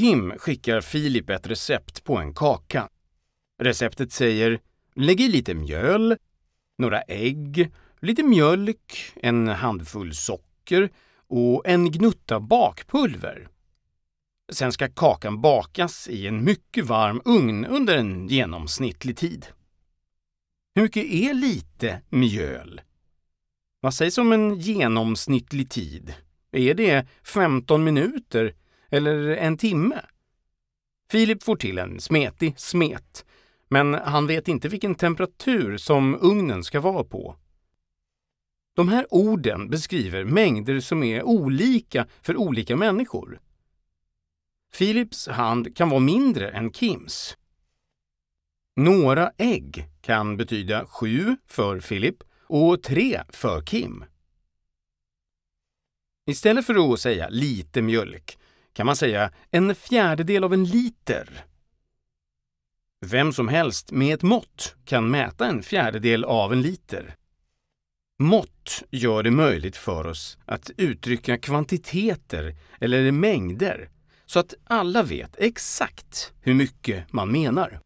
Kim skickar Filip ett recept på en kaka. Receptet säger Lägg i lite mjöl, några ägg, lite mjölk, en handfull socker och en gnutta bakpulver. Sen ska kakan bakas i en mycket varm ugn under en genomsnittlig tid. Hur mycket är lite mjöl? Vad sägs om en genomsnittlig tid? Är det 15 minuter eller en timme. Filip får till en smetig smet, men han vet inte vilken temperatur som ugnen ska vara på. De här orden beskriver mängder som är olika för olika människor. Philips hand kan vara mindre än Kims. Några ägg kan betyda sju för Philip och tre för Kim. Istället för att säga lite mjölk kan man säga en fjärdedel av en liter. Vem som helst med ett mått kan mäta en fjärdedel av en liter. Mått gör det möjligt för oss att uttrycka kvantiteter eller mängder så att alla vet exakt hur mycket man menar.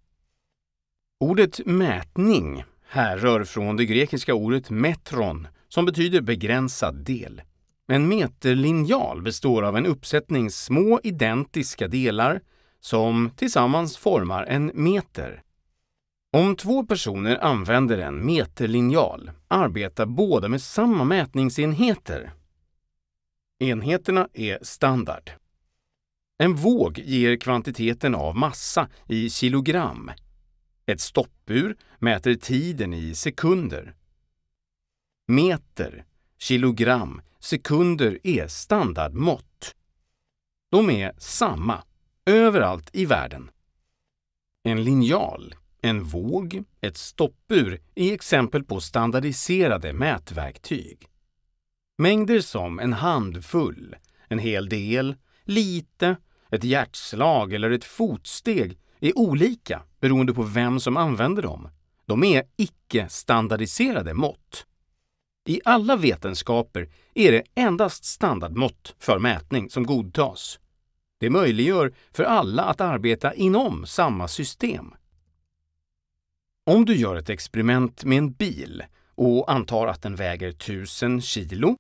Ordet mätning härrör från det grekiska ordet metron som betyder begränsad del. En meterlinjal består av en uppsättning små identiska delar som tillsammans formar en meter. Om två personer använder en meterlinjal arbetar båda med samma mätningsenheter. Enheterna är standard. En våg ger kvantiteten av massa i kilogram. Ett stoppur mäter tiden i sekunder. Meter, kilogram, sekunder är standardmått. De är samma överallt i världen. En linjal, en våg, ett stoppur är exempel på standardiserade mätverktyg. Mängder som en handfull, en hel del, lite, ett hjärtslag eller ett fotsteg är olika beroende på vem som använder dem. De är icke-standardiserade mått. I alla vetenskaper är det endast standardmått för mätning som godtas. Det möjliggör för alla att arbeta inom samma system. Om du gör ett experiment med en bil och antar att den väger 1000 kilo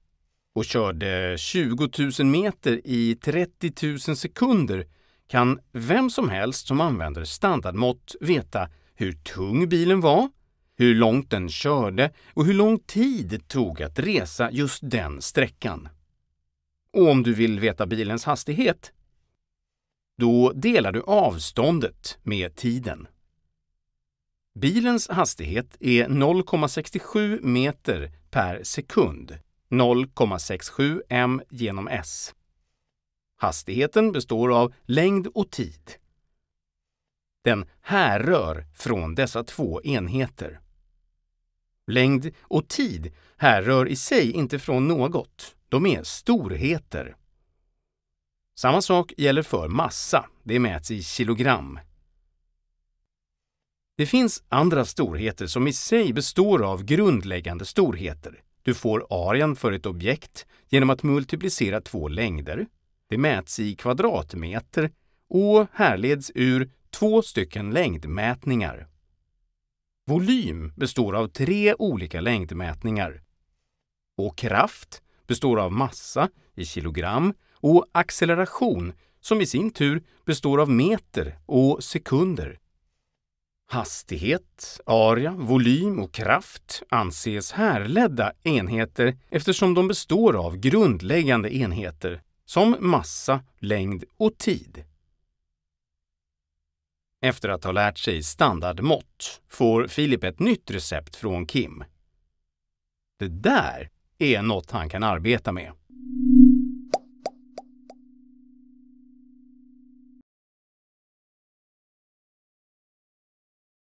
och körde 20 000 meter i 30 000 sekunder kan vem som helst som använder standardmått veta hur tung bilen var, hur långt den körde och hur lång tid det tog att resa just den sträckan. Och om du vill veta bilens hastighet, då delar du avståndet med tiden. Bilens hastighet är 0,67 meter per sekund, 0,67 m genom s. Hastigheten består av längd och tid. Den härrör från dessa två enheter längd och tid härrör i sig inte från något. De är storheter. Samma sak gäller för massa. Det mäts i kilogram. Det finns andra storheter som i sig består av grundläggande storheter. Du får arean för ett objekt genom att multiplicera två längder. Det mäts i kvadratmeter och härleds ur två stycken längdmätningar. Volym består av tre olika längdmätningar. Och kraft består av massa i kilogram och acceleration som i sin tur består av meter och sekunder. Hastighet, area, volym och kraft anses härledda enheter eftersom de består av grundläggande enheter som massa, längd och tid. Efter att ha lärt sig standardmått får Filip ett nytt recept från Kim. Det där är något han kan arbeta med.